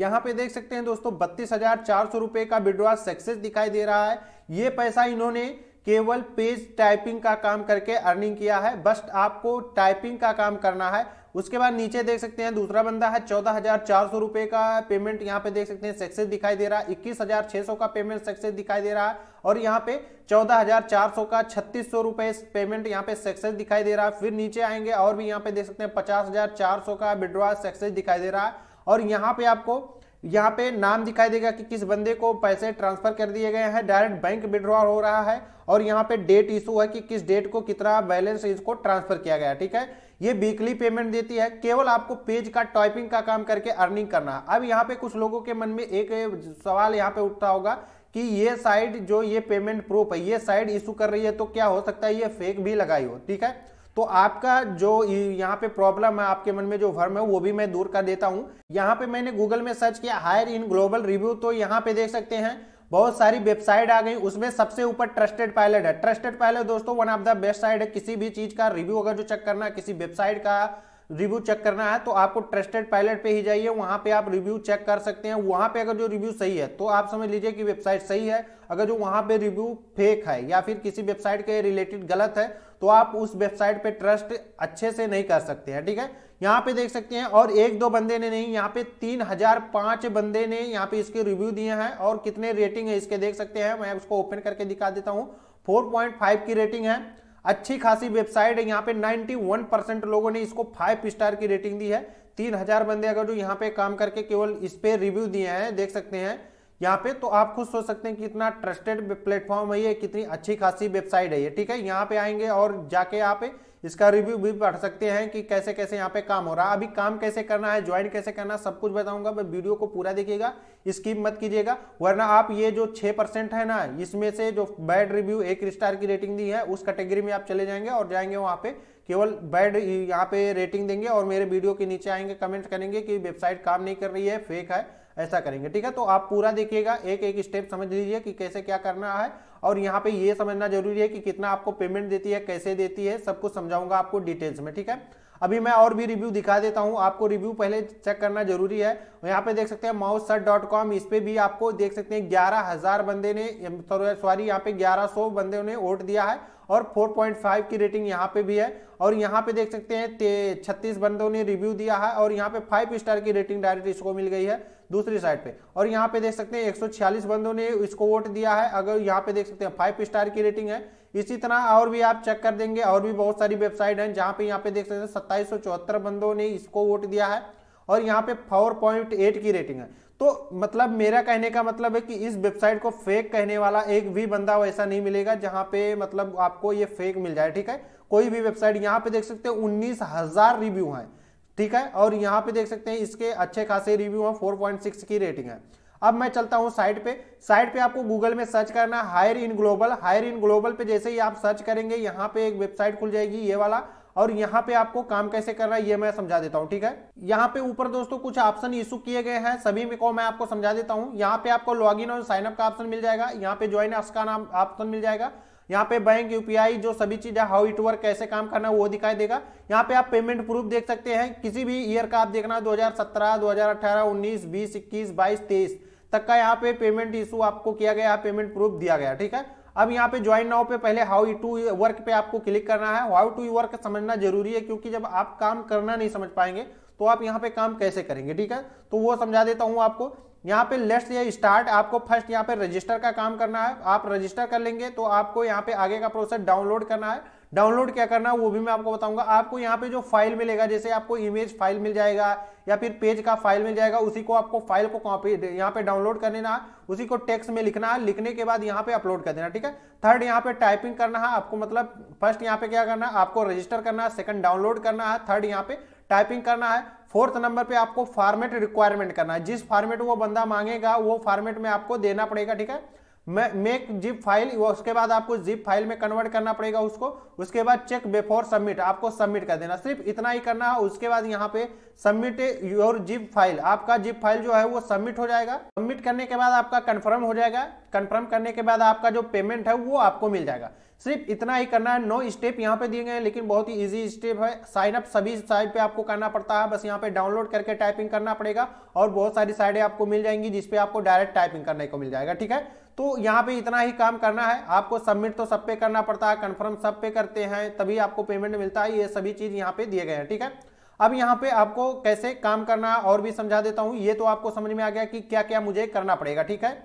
यहां पे देख सकते हैं दोस्तों बत्तीस हजार चार सौ रुपए का विड्रॉ सक्सेस दिखाई दे रहा है ये पैसा इन्होंने केवल पेज टाइपिंग का काम करके अर्निंग किया है बस आपको टाइपिंग का काम करना है उसके बाद नीचे देख सकते हैं दूसरा बंदा है चौदह हजार चार सौ रुपए का पेमेंट यहाँ पे देख सकते हैं सक्सेस दिखाई दे रहा है इक्कीस हजार छह सौ का पेमेंट सक्सेस दिखाई दे रहा है और यहाँ पे चौदह हजार चार सौ का छत्तीस सौ रुपए पेमेंट यहाँ पे सक्सेस दिखाई दे रहा है फिर नीचे आएंगे और भी यहाँ पे देख सकते हैं पचास हजार चार सौ का विड्रॉ सक्सेस दिखाई दे रहा है और यहाँ पे आपको यहाँ पे नाम दिखाई देगा कि किस बंदे को पैसे ट्रांसफर कर दिए गए हैं डायरेक्ट बैंक विड्रॉ हो रहा है और यहाँ पे डेट इशू है कि किस डेट को कितना बैलेंस इसको ट्रांसफर किया गया ठीक है ये वीकली पेमेंट देती है केवल आपको पेज का टाइपिंग का काम करके अर्निंग करना अब यहाँ पे कुछ लोगों के मन में एक सवाल यहाँ पे उठता होगा कि ये साइड जो ये पेमेंट प्रूफ है ये साइड इशू कर रही है तो क्या हो सकता है ये फेक भी लगाई हो ठीक है तो आपका जो यहाँ पे प्रॉब्लम है आपके मन में जो भर्म है वो भी मैं दूर कर देता हूँ यहाँ पे मैंने गूगल में सर्च किया हायर इन ग्लोबल रिव्यू तो यहाँ पे देख सकते हैं बहुत सारी वेबसाइट आ गई उसमें सबसे ऊपर ट्रस्टेड पायलट है ट्रस्टेड पायलट दोस्तों one of the best site है किसी भी चीज का रिव्यू अगर जो चेक करना किसी वेबसाइट का रिव्यू चेक करना है तो आपको ट्रस्टेड पायलट पे ही जाइए वहां पे आप रिव्यू चेक कर सकते हैं वहां पे अगर जो रिव्यू सही है तो आप समझ लीजिए कि वेबसाइट सही है अगर जो वहां पे रिव्यू फेक है या फिर किसी वेबसाइट के रिलेटेड गलत है तो आप उस वेबसाइट पे ट्रस्ट अच्छे से नहीं कर सकते हैं ठीक है यहाँ पे देख सकते हैं और एक दो बंदे ने नहीं यहाँ पे तीन हजार पांच बंदे ने यहाँ पे इसके रिव्यू दिए हैं और कितने रेटिंग है इसके देख सकते हैं मैं उसको ओपन करके दिखा देता हूँ 4.5 की रेटिंग है अच्छी खासी वेबसाइट है यहाँ पे 91 परसेंट लोगों ने इसको फाइव स्टार की रेटिंग दी है तीन हजार बंदे अगर जो यहाँ पे काम करके केवल इस पे रिव्यू दिए हैं देख सकते हैं यहाँ पे तो आप खुद सोच सकते हैं कितना ट्रस्टेड प्लेटफॉर्म है ये कितनी अच्छी खासी वेबसाइट है ये ठीक है यहाँ पे आएंगे और जाके यहाँ पे इसका रिव्यू भी पढ़ सकते हैं कि कैसे कैसे यहाँ पे काम हो रहा है अभी काम कैसे करना है ज्वाइन कैसे करना है सब कुछ बताऊंगा मैं वीडियो को पूरा देखिएगा स्किप मत कीजिएगा वरना आप ये जो छह परसेंट है ना इसमें से जो बैड रिव्यू एक स्टार की रेटिंग दी है उस कैटेगरी में आप चले जाएंगे और जाएंगे वहाँ पे केवल बैड यहाँ पे रेटिंग देंगे और मेरे वीडियो के नीचे आएंगे कमेंट करेंगे कि वेबसाइट काम नहीं कर रही है फेक है ऐसा करेंगे ठीक है तो आप पूरा देखिएगा एक एक स्टेप समझ लीजिए कि कैसे क्या करना है और यहाँ पे ये समझना जरूरी है कि कितना आपको पेमेंट देती है कैसे देती है सब कुछ समझाऊंगा आपको डिटेल्स में ठीक है अभी मैं और भी रिव्यू दिखा देता हूँ आपको रिव्यू पहले चेक करना जरूरी है यहाँ पे देख सकते हैं माउस सट डॉट कॉम इस पर भी आपको देख सकते हैं ग्यारह हजार बंदे ने सॉरी यहाँ पे ग्यारह सौ बंदे ने वोट दिया है और 4.5 की रेटिंग यहाँ पे भी है और यहाँ पे देख सकते हैं छत्तीस बंदों ने रिव्यू दिया है और यहाँ पे फाइव स्टार की रेटिंग डायरेक्ट इसको मिल गई है दूसरी साइड पे और यहाँ पे देख सकते हैं 146 बंदों ने इसको वोट दिया है अगर यहाँ पे देख सकते हैं फाइव स्टार की रेटिंग है इसी तरह और भी आप चेक कर देंगे और भी बहुत सारी वेबसाइट हैं जहां पे यहाँ पे देख सकते हैं सत्ताईस बंदों ने इसको वोट दिया है और यहाँ पे फोर की रेटिंग है तो मतलब मेरा कहने का मतलब है कि इस वेबसाइट को फेक कहने वाला एक भी बंदा वैसा नहीं मिलेगा जहां पे मतलब आपको ये फेक मिल जाए ठीक है कोई भी वेबसाइट यहाँ पे देख सकते हैं उन्नीस हजार रिव्यू हैं ठीक है और यहाँ पे देख सकते हैं इसके अच्छे खासे रिव्यू हैं 4.6 की रेटिंग है अब मैं चलता हूं साइट पे साइट पे आपको गूगल में सर्च करना hire in global hire in global पे जैसे ही आप सर्च करेंगे यहाँ पे एक वेबसाइट खुल जाएगी ये वाला और यहाँ पे आपको काम कैसे करना है ये मैं समझा देता हूँ ठीक है यहाँ पे ऊपर दोस्तों कुछ ऑप्शन इशू किए गए हैं सभी में को मैं आपको समझा देता हूँ यहाँ पे आपको लॉगिन और साइनअप का ऑप्शन मिल जाएगा यहाँ पे ज्वाइन का नाम ऑप्शन मिल जाएगा यहाँ पे बैंक यूपीआई जो सभी चीज़ है हाउ इट वर्क कैसे काम करना वो दिखाई देगा यहाँ पे आप पेमेंट प्रूफ देख सकते हैं किसी भी ईयर का आप देखना 2017, 2018, 19, 20, 21, 22, तेईस तक का यहाँ पे पेमेंट इशू आपको किया गया पेमेंट प्रूफ दिया गया ठीक है अब यहाँ पे ज्वाइन नाउ पे पहले हाउ टू वर्क पे आपको क्लिक करना है हाउ टू वर्क समझना जरूरी है क्योंकि जब आप काम करना नहीं समझ पाएंगे तो आप यहाँ पे काम कैसे करेंगे ठीक है तो वो समझा देता हूँ आपको यहाँ पे लेट्स या स्टार्ट आपको फर्स्ट यहाँ पे रजिस्टर का काम करना है आप रजिस्टर कर लेंगे तो आपको यहाँ पे आगे का प्रोसेस डाउनलोड करना है डाउनलोड क्या करना है वो भी मैं आपको बताऊंगा आपको यहाँ पे जो फाइल मिलेगा जैसे आपको इमेज फाइल मिल जाएगा या फिर पेज का फाइल मिल जाएगा उसी को आपको फाइल को कॉपी यहाँ पे डाउनलोड कर लेना उसी को टेक्स्ट में लिखना है लिखने के बाद यहाँ पे अपलोड कर देना ठीक है थर्ड यहाँ पे टाइपिंग करना है आपको मतलब फर्स्ट यहाँ पे क्या करना है आपको रजिस्टर करना है सेकंड डाउनलोड करना है थर्ड यहाँ पे टाइपिंग करना है फोर्थ नंबर पे आपको फॉर्मेट रिक्वायरमेंट करना है जिस फॉर्मेट वो बंदा मांगेगा वो फॉर्मेट में आपको देना पड़ेगा ठीक है मेक जिप फाइल उसके बाद आपको जिप फाइल में कन्वर्ट करना पड़ेगा उसको उसके बाद चेक बिफोर सबमिट आपको सबमिट कर देना सिर्फ इतना ही करना है उसके बाद यहाँ पे सबमिट योर जिप फाइल आपका जिप फाइल जो है वो सबमिट हो जाएगा सबमिट करने के बाद आपका कंफर्म हो जाएगा कंफर्म करने के बाद आपका जो पेमेंट है वो आपको मिल जाएगा सिर्फ इतना ही करना है नौ स्टेप यहाँ पे दिए गए हैं लेकिन बहुत ही इजी स्टेप है साइन अप सभी साइड पे आपको करना पड़ता है बस यहाँ पे डाउनलोड करके टाइपिंग करना पड़ेगा और बहुत सारी साइडें आपको मिल जाएंगी जिसपे आपको डायरेक्ट टाइपिंग करने को मिल जाएगा ठीक है तो यहाँ पे इतना ही काम करना है आपको सबमिट तो सब पे करना पड़ता है कन्फर्म सब पे करते हैं तभी आपको पेमेंट मिलता है ये सभी चीज़ यहाँ पे दिए गए हैं ठीक है अब यहाँ पे आपको कैसे काम करना और भी समझा देता हूँ ये तो आपको समझ में आ गया कि क्या क्या मुझे करना पड़ेगा ठीक है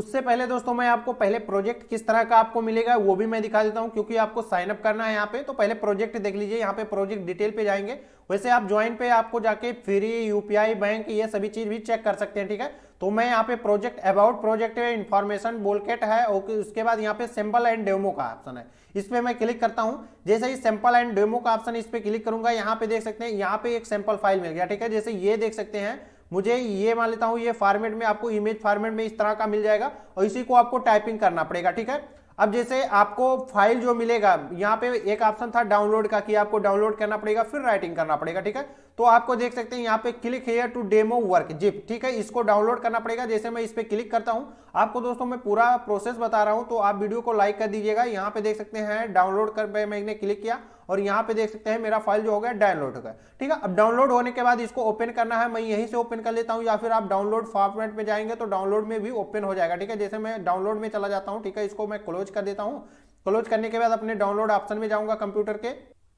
उससे पहले दोस्तों मैं आपको पहले प्रोजेक्ट किस तरह का आपको मिलेगा वो भी मैं दिखा देता हूं क्योंकि आपको साइन अप करना है यहाँ पे तो पहले प्रोजेक्ट देख लीजिए यहाँ पे प्रोजेक्ट डिटेल पे जाएंगे वैसे आप ज्वाइन पे आपको जाके फ्री यूपीआई बैंक ये सभी चीज भी चेक कर सकते हैं ठीक है तो मैं यहाँ पे प्रोजेक्ट अबाउट प्रोजेक्ट इन्फॉर्मेशन बोलकेट है ओके उसके बाद यहाँ पे सैंपल एंड डेमो का ऑप्शन है इस पर मैं क्लिक करता हूँ जैसे ही सैंपल एंड डेमो का ऑप्शन इस पर क्लिक करूंगा यहाँ पे देख सकते हैं यहाँ पे एक सैंपल फाइल मिल गया ठीक है जैसे ये देख सकते हैं मुझे ये मान लेता हूँ ये फॉर्मेट में आपको इमेज फॉर्मेट में इस तरह का मिल जाएगा और इसी को आपको टाइपिंग करना पड़ेगा ठीक है अब जैसे आपको फाइल जो मिलेगा यहाँ पे एक ऑप्शन था डाउनलोड का कि आपको डाउनलोड करना पड़ेगा फिर राइटिंग करना पड़ेगा ठीक है तो आपको देख सकते हैं यहाँ पे click here to demo work zip ठीक है इसको डाउनलोड करना पड़ेगा जैसे मैं इस पर क्लिक करता हूँ आपको दोस्तों मैं पूरा प्रोसेस बता रहा हूँ तो आप वीडियो को लाइक कर दीजिएगा यहाँ पे देख सकते हैं डाउनलोड कर मैंने क्लिक किया और यहाँ पे देख सकते हैं मेरा फाइल जो हो गया डाउनलोड हो गया ठीक है अब डाउनलोड होने के बाद इसको ओपन करना है मैं यहीं से ओपन कर लेता हूँ या फिर आप डाउनलोड फॉर्मेट में जाएंगे तो डाउनलोड में भी ओपन हो जाएगा ठीक है जैसे मैं डाउनलोड में चला जाता हूँ ठीक है इसको मैं क्लोज कर देता हूँ क्लोज करने के बाद अपने डाउनलोड ऑप्शन में जाऊंगा कंप्यूटर के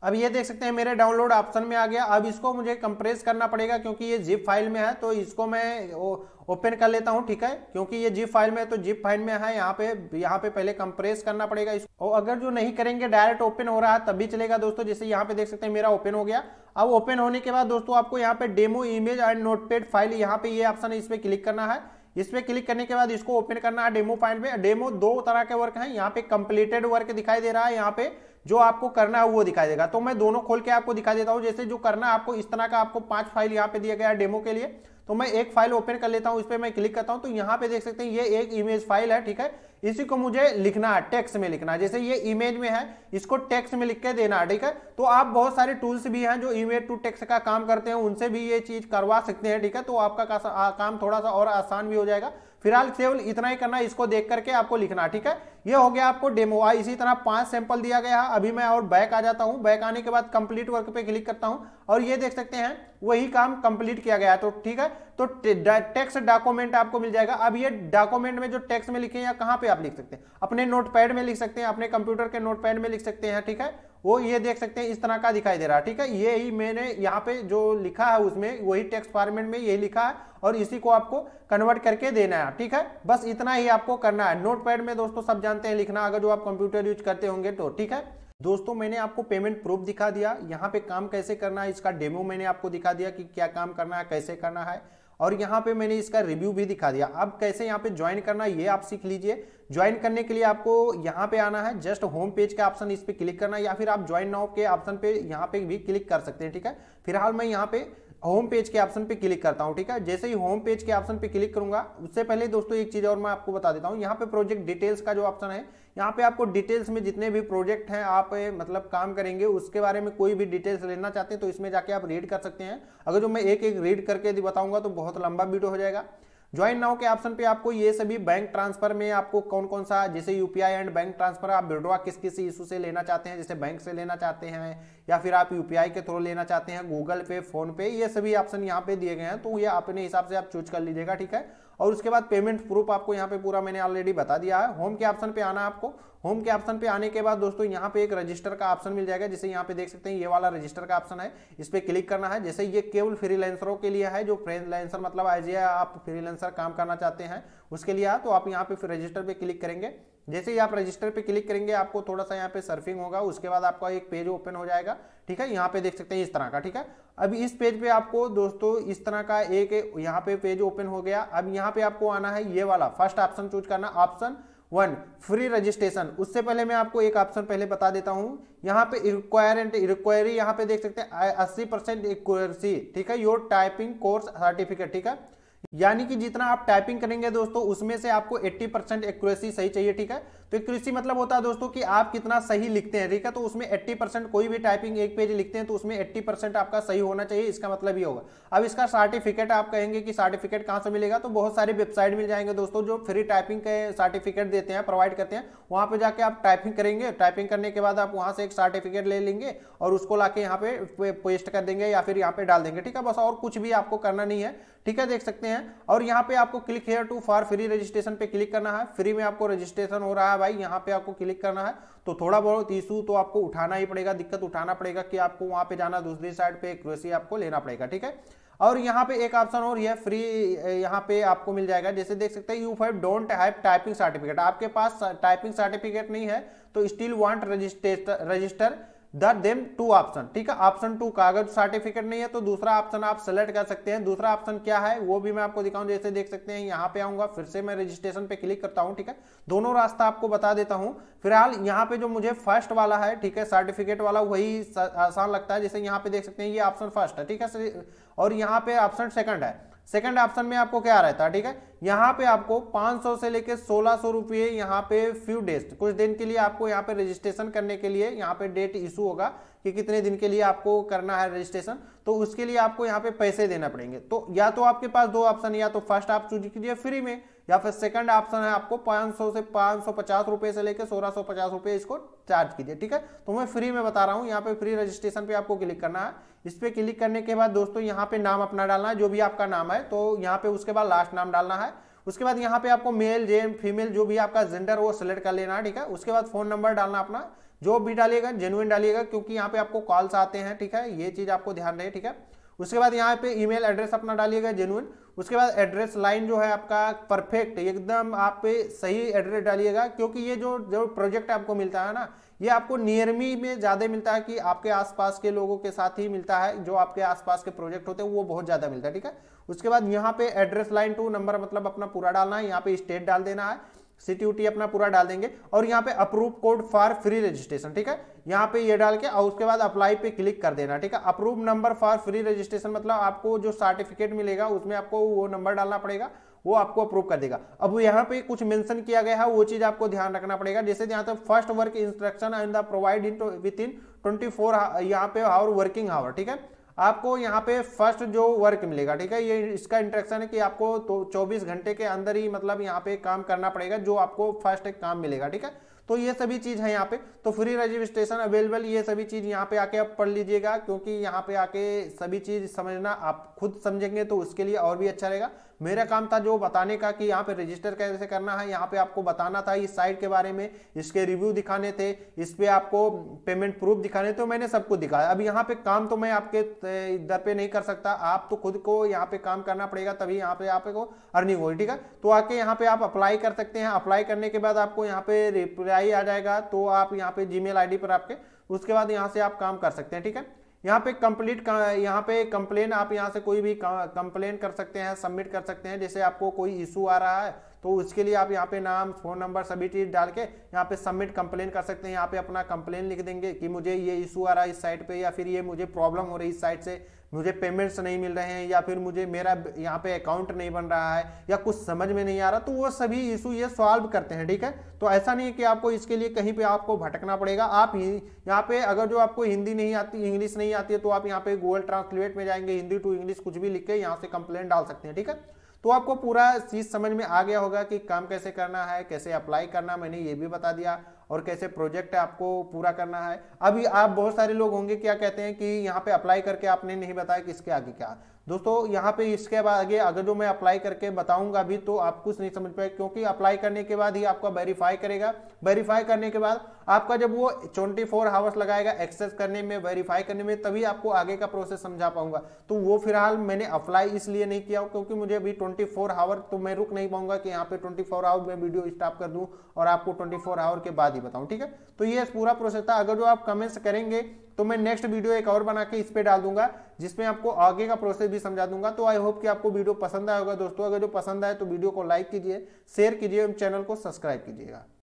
अब ये देख सकते हैं मेरे डाउनलोड ऑप्शन में आ गया अब इसको मुझे कंप्रेस करना पड़ेगा क्योंकि ये जिप फाइल में है तो इसको मैं ओपन कर लेता हूँ ठीक है क्योंकि ये जिप फाइल में है तो जिप फाइल में है यहाँ पे यहाँ पे पहले कंप्रेस करना पड़ेगा इसको और अगर जो नहीं करेंगे डायरेक्ट ओपन हो रहा है तभी चलेगा दोस्तों जैसे यहाँ पे देख सकते हैं मेरा ओपन हो गया अब ओपन होने के बाद दोस्तों आपको यहाँ पे demo image and notepad file यहाँ पे ये ऑप्शन है इस पर क्लिक करना है इस पर क्लिक करने के बाद इसको ओपन करना है डेमो फाइल में डेमो दो तरह के वर्क है यहाँ पे कंप्लीटेड वर्क दिखाई दे रहा है यहाँ पे जो आपको करना है वो दिखाई देगा तो मैं दोनों खोल के आपको दिखा देता हूँ जैसे जो करना आपको इस तरह का आपको पांच फाइल यहाँ पे दिया गया डेमो के लिए तो मैं एक फाइल ओपन कर लेता हूँ इस पर मैं क्लिक करता हूँ तो यहाँ पे देख सकते हैं ये एक इमेज फाइल है ठीक है इसी को मुझे लिखना है टेक्स्ट में लिखना है जैसे ये इमेज में है इसको टेक्स्ट में लिख के देना है ठीक है तो आप बहुत सारे टूल्स भी हैं जो इमेज टू टेक्स्ट का काम करते हैं उनसे भी ये चीज करवा सकते हैं ठीक है तो आपका काम थोड़ा सा और आसान भी हो जाएगा फिलहाल केवल इतना ही करना इसको देख करके आपको लिखना ठीक है ये हो गया आपको डेमो आई इसी तरह पांच सैंपल दिया गया अभी मैं और बैक आ जाता हूं बैक आने के बाद कंप्लीट वर्क पे क्लिक करता हूं और ये देख सकते हैं वही काम कंप्लीट किया गया तो ठीक है तो टेक्स्ट डॉक्यूमेंट आपको मिल जाएगा अब ये डॉक्यूमेंट में जो टेक्स में लिखे हैं या कहां पे आप लिख सकते हैं अपने नोटपैड में लिख सकते हैं अपने कंप्यूटर के नोटपैड में लिख सकते हैं ठीक है वो ये देख सकते हैं इस तरह का दिखाई दे रहा है ठीक है ये ही मैंने यहाँ पे जो लिखा है उसमें वही टेक्स फॉर्मेट में यही लिखा है और इसी को आपको कन्वर्ट करके देना है ठीक है बस इतना ही आपको करना है पैड में दोस्तों सब जानते हैं लिखना अगर जो आप कंप्यूटर यूज करते होंगे तो ठीक है दोस्तों मैंने आपको पेमेंट प्रूफ दिखा दिया यहाँ पे काम कैसे करना है इसका डेमो मैंने आपको दिखा दिया कि क्या काम करना है कैसे करना है और यहाँ पे मैंने इसका रिव्यू भी दिखा दिया अब कैसे यहाँ पे ज्वाइन करना है ये आप सीख लीजिए ज्वाइन करने के लिए आपको यहाँ पे आना है जस्ट होम पेज का ऑप्शन इस पर क्लिक करना है या फिर आप ज्वाइन नाउ के ऑप्शन पे यहाँ पे भी क्लिक कर सकते हैं ठीक है फिलहाल मैं यहाँ पे होम पेज के ऑप्शन पे क्लिक करता हूँ ठीक है जैसे ही होम पेज के ऑप्शन पे क्लिक करूंगा उससे पहले दोस्तों एक चीज़ और मैं आपको बता देता हूँ यहाँ पे प्रोजेक्ट डिटेल्स का जो ऑप्शन है यहाँ पे आपको डिटेल्स में जितने भी प्रोजेक्ट हैं आप मतलब काम करेंगे उसके बारे में कोई भी डिटेल्स लेना चाहते हैं तो इसमें जाके आप रीड कर सकते हैं अगर जो मैं एक एक रीड करके यदि बताऊंगा तो बहुत लंबा वीडियो हो जाएगा ज्वाइन नाउ के ऑप्शन पे आपको ये सभी बैंक ट्रांसफर में आपको कौन कौन सा जैसे यूपीआई एंड बैंक ट्रांसफर आप विड्रॉ किस किस इशू से लेना चाहते हैं जैसे बैंक से लेना चाहते हैं या फिर आप यूपीआई के थ्रू लेना चाहते हैं गूगल पे फोन पे ये सभी ऑप्शन यहाँ पे दिए गए हैं तो ये अपने हिसाब से आप चूज कर लीजिएगा ठीक है और उसके बाद पेमेंट प्रूफ आपको यहाँ पे पूरा मैंने ऑलरेडी बता दिया है होम के ऑप्शन पे आना आपको होम के ऑप्शन पे आने के बाद दोस्तों यहाँ पे एक रजिस्टर का ऑप्शन मिल जाएगा जैसे यहाँ पे देख सकते हैं ये वाला रजिस्टर का ऑप्शन है इस पर क्लिक करना है जैसे ये केवल लेंसरों के लिए है जो लेंसर मतलब आज आप फ्रीलांसर काम करना चाहते हैं उसके लिए तो आप यहाँ पे रजिस्टर पे क्लिक करेंगे जैसे ही आप रजिस्टर पे क्लिक करेंगे आपको थोड़ा सा यहाँ पे सर्फिंग होगा उसके बाद आपका एक पेज ओपन हो जाएगा ठीक है यहाँ पे देख सकते हैं इस तरह का ठीक है अब इस पेज पे आपको दोस्तों इस तरह का एक यहाँ पे पेज ओपन हो गया अब यहाँ पे आपको आना है ये वाला फर्स्ट ऑप्शन चूज करना ऑप्शन वन फ्री रजिस्ट्रेशन उससे पहले मैं आपको एक ऑप्शन पहले बता देता हूं यहाँ पे रिक्वायर एंड रिक्वायरी यहां पे देख सकते हैं अस्सी परसेंट एक्यूरेसी ठीक है योर टाइपिंग कोर्स सर्टिफिकेट ठीक है यानी कि जितना आप टाइपिंग करेंगे दोस्तों उसमें से आपको 80 परसेंट एक्यूरेसी सही चाहिए ठीक है तो एक्यूरेसी मतलब होता है दोस्तों कि आप कितना सही लिखते हैं ठीक है तो उसमें 80 परसेंट कोई भी टाइपिंग एक पेज लिखते हैं तो उसमें 80 परसेंट आपका सही होना चाहिए इसका मतलब ये होगा अब इसका सर्टिफिकेट आप कहेंगे कि सर्टिफिकेट कहाँ से मिलेगा तो बहुत सारी वेबसाइट मिल जाएंगे दोस्तों जो फ्री टाइपिंग के सर्टिफिकेट देते हैं प्रोवाइड करते हैं वहाँ पर जाके आप टाइपिंग करेंगे टाइपिंग करने के बाद आप वहाँ से एक सर्टिफिकेट ले लेंगे और उसको ला यहाँ पे पेस्ट कर देंगे या फिर यहाँ पे डाल देंगे ठीक है बस और कुछ भी आपको करना नहीं है ठीक है देख सकते हैं और यहाँ पे आपको click here to for free registration पे क्लिक करना है फ्री में आपको रजिस्ट्रेशन हो रहा है है भाई यहाँ पे आपको क्लिक करना है तो थोड़ा बहुत इशू तो आपको उठाना ही पड़ेगा दिक्कत उठाना पड़ेगा कि आपको वहां पे जाना दूसरी साइड पे क्रोसी आपको लेना पड़ेगा ठीक है और यहाँ पे एक ऑप्शन और यह फ्री यहाँ पे आपको मिल जाएगा जैसे देख सकते हैं you five don't have typing certificate आपके पास टाइपिंग सर्टिफिकेट नहीं है तो still want register register there them two option ठीक है ऑप्शन टू का अगर सर्टिफिकेट नहीं है तो दूसरा ऑप्शन आप सेलेक्ट कर सकते हैं दूसरा ऑप्शन क्या है वो भी मैं आपको दिखाऊं जैसे देख सकते हैं यहाँ पे आऊंगा फिर से मैं रजिस्ट्रेशन पे क्लिक करता हूँ ठीक है दोनों रास्ता आपको बता देता हूँ फिलहाल यहाँ पे जो मुझे फर्स्ट वाला है ठीक है सर्टिफिकेट वाला वही आसान लगता है जैसे यहाँ पे देख सकते हैं ये ऑप्शन फर्स्ट है ठीक है और यहाँ पे ऑप्शन सेकंड है सेकंड ऑप्शन में आपको क्या रहता है ठीक है यहाँ पे आपको 500 से लेकर सोलह सौ रुपये यहाँ पे फ्यू डेज कुछ दिन के लिए आपको यहाँ पे रजिस्ट्रेशन करने के लिए यहाँ पे डेट इशू होगा कि कितने दिन के लिए आपको करना है रजिस्ट्रेशन तो उसके लिए आपको यहाँ पे पैसे देना पड़ेंगे तो या तो आपके पास दो ऑप्शन या तो फर्स्ट आप चूज कीजिए फ्री में या फिर सेकंड ऑप्शन है आपको 500 से 550 रुपए से लेकर 1650 रुपए इसको चार्ज कीजिए ठीक है तो मैं फ्री में बता रहा हूँ यहाँ पे फ्री रजिस्ट्रेशन पे आपको क्लिक करना है इस पर क्लिक करने के बाद दोस्तों यहाँ पे नाम अपना डालना है जो भी आपका नाम है तो यहाँ पे उसके बाद लास्ट नाम डालना है उसके बाद यहाँ पे आपको मेल जेम फीमेल जो भी आपका जेंडर वो सिलेक्ट कर लेना है ठीक है उसके बाद फोन नंबर डालना अपना जो भी डालिएगा जेनुइन डालिएगा क्योंकि यहाँ पे आपको कॉल्स आते हैं ठीक है ये चीज आपको ध्यान रहे ठीक है उसके बाद यहाँ पे ईमेल एड्रेस अपना डालिएगा जेनुअन उसके बाद एड्रेस लाइन जो है आपका परफेक्ट एकदम आप पे सही एड्रेस डालिएगा क्योंकि ये जो जो प्रोजेक्ट आपको मिलता है ना ये आपको नियरमी में ज़्यादा मिलता है कि आपके आसपास के लोगों के साथ ही मिलता है जो आपके आसपास के प्रोजेक्ट होते हैं वो बहुत ज़्यादा मिलता है ठीक है उसके बाद यहाँ पे एड्रेस लाइन टू नंबर मतलब अपना पूरा डालना है यहाँ पे स्टेट डाल देना है सीटीयूटी अपना पूरा डाल देंगे और यहाँ पे approve code for free registration ठीक है यहाँ पे ये डाल के और उसके बाद अप्लाई पे क्लिक कर देना ठीक है approve number for free registration मतलब आपको जो सर्टिफिकेट मिलेगा उसमें आपको वो नंबर डालना पड़ेगा वो आपको अप्रूव कर देगा अब यहाँ पे कुछ मेंशन किया गया है वो चीज आपको ध्यान रखना पड़ेगा जैसे यहाँ पे first work instruction and the provide in with in twenty four यहाँ पे आवर वर्किंग आवर ठीक है आपको यहाँ पे फर्स्ट जो वर्क मिलेगा ठीक है ये इसका इंट्रेक्शन है कि आपको तो 24 घंटे के अंदर ही मतलब यहाँ पे काम करना पड़ेगा जो आपको फर्स्ट एक काम मिलेगा ठीक है तो ये सभी चीज़ है यहाँ पे तो फ्री रजिस्ट्रेशन अवेलेबल ये सभी चीज़ यहाँ पे आके आप पढ़ लीजिएगा क्योंकि यहाँ पे आके सभी चीज़ समझना आप खुद समझेंगे तो उसके लिए और भी अच्छा रहेगा मेरा काम था जो बताने का कि यहाँ पे रजिस्टर कैसे करना है यहाँ पे आपको बताना था इस साइट के बारे में इसके रिव्यू दिखाने थे इस पर पे आपको पेमेंट प्रूफ दिखाने तो मैंने सब कुछ दिखाया अब यहाँ पे काम तो मैं आपके दर पे नहीं कर सकता आप तो खुद को यहाँ पे काम करना पड़ेगा तभी यहाँ पे आपको अर्निंग होगी ठीक है तो आके यहाँ पे आप अप्लाई कर सकते हैं अप्लाई करने के बाद आपको यहाँ पे रिप्लाई आ जाएगा तो आप यहाँ पे जी मेल पर आपके उसके बाद यहाँ से आप काम कर सकते हैं ठीक है यहाँ पे कंप्लीट यहाँ पे कंप्लेन आप यहाँ से कोई भी कंप्लेन कर सकते हैं सबमिट कर सकते हैं जैसे आपको कोई इशू आ रहा है तो उसके लिए आप यहाँ पे नाम फोन नंबर सभी चीज़ डाल के यहाँ पे सबमिट कंप्लेन कर सकते हैं यहाँ पे अपना कंप्लेन लिख देंगे कि मुझे ये इशू आ रहा है इस साइट पे या फिर ये मुझे प्रॉब्लम हो रही है इस साइट से मुझे पेमेंट्स नहीं मिल रहे हैं या फिर मुझे मेरा यहाँ पे अकाउंट नहीं बन रहा है या कुछ समझ में नहीं आ रहा तो वो सभी इशू ये सॉल्व करते हैं ठीक है तो ऐसा नहीं है कि आपको इसके लिए कहीं पे आपको भटकना पड़ेगा आप यहाँ पे अगर जो आपको हिंदी नहीं आती इंग्लिश नहीं आती है तो आप यहाँ पे गूगल ट्रांसलेट में जाएंगे हिंदी टू इंग्लिश कुछ भी लिख के यहाँ से कंप्लेन डाल सकते हैं ठीक है तो आपको पूरा चीज़ समझ में आ गया होगा कि काम कैसे करना है कैसे अप्लाई करना मैंने ये भी बता दिया और कैसे प्रोजेक्ट आपको पूरा करना है अभी आप बहुत सारे लोग होंगे क्या कहते हैं कि यहाँ पे अप्लाई करके आपने नहीं बताया कि इसके आगे क्या दोस्तों यहाँ पे इसके बाद आगे अगर जो मैं अप्लाई करके बताऊंगा भी तो आप कुछ नहीं समझ पाए क्योंकि अप्लाई करने के बाद ही आपका वेरीफाई करेगा वेरीफाई करने के बाद आपका जब वो 24 फोर आवर्स लगाएगा एक्सेस करने में वेरीफाई करने में तभी आपको आगे का प्रोसेस समझा पाऊंगा तो वो फिलहाल मैंने अप्लाई इसलिए नहीं किया क्योंकि मुझे अभी ट्वेंटी फोर आवर तो मैं रुक नहीं पाऊंगा कि यहाँ पे ट्वेंटी फोर आवर में वीडियो स्टॉप कर दूँ और आपको ट्वेंटी फोर आवर के बाद ही बताऊँ ठीक है तो ये पूरा प्रोसेस था अगर जो आप कमेंट्स करेंगे तो मैं नेक्स्ट वीडियो एक और बना के इस पर डाल दूंगा जिसमें आपको आगे का प्रोसेस भी समझा दूंगा तो आई होप कि आपको वीडियो पसंद आया होगा दोस्तों अगर जो पसंद आए तो वीडियो को लाइक कीजिए शेयर कीजिए और चैनल को सब्सक्राइब कीजिएगा